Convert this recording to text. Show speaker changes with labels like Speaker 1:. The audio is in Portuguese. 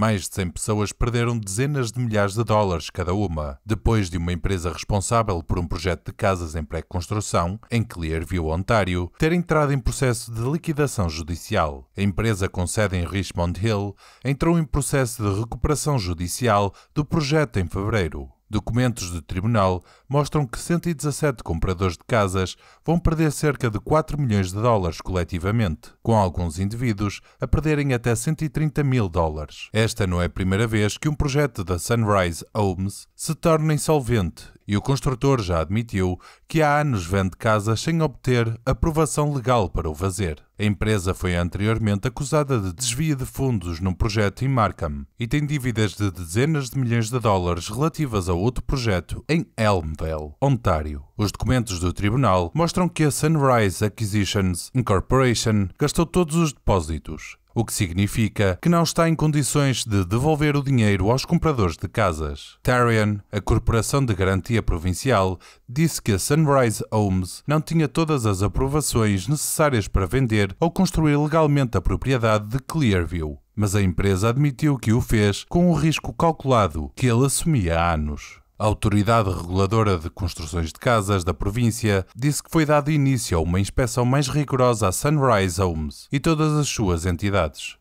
Speaker 1: Mais de 100 pessoas perderam dezenas de milhares de dólares cada uma, depois de uma empresa responsável por um projeto de casas em pré-construção, em Clearview, Ontário, ter entrado em processo de liquidação judicial. A empresa com sede em Richmond Hill entrou em processo de recuperação judicial do projeto em fevereiro. Documentos do tribunal mostram que 117 compradores de casas vão perder cerca de 4 milhões de dólares coletivamente, com alguns indivíduos a perderem até 130 mil dólares. Esta não é a primeira vez que um projeto da Sunrise Homes se torna insolvente e o construtor já admitiu que há anos vende casas sem obter aprovação legal para o fazer. A empresa foi anteriormente acusada de desvio de fundos num projeto em Markham e tem dívidas de dezenas de milhões de dólares relativas a outro projeto em Elmvale, Ontário. Os documentos do tribunal mostram que a Sunrise Acquisitions Incorporation gastou todos os depósitos, o que significa que não está em condições de devolver o dinheiro aos compradores de casas. Tarion, a Corporação de Garantia Provincial, disse que a Sunrise Homes não tinha todas as aprovações necessárias para vender ou construir legalmente a propriedade de Clearview, mas a empresa admitiu que o fez com um risco calculado que ele assumia há anos. A Autoridade Reguladora de Construções de Casas da província disse que foi dado início a uma inspeção mais rigorosa a Sunrise Homes e todas as suas entidades.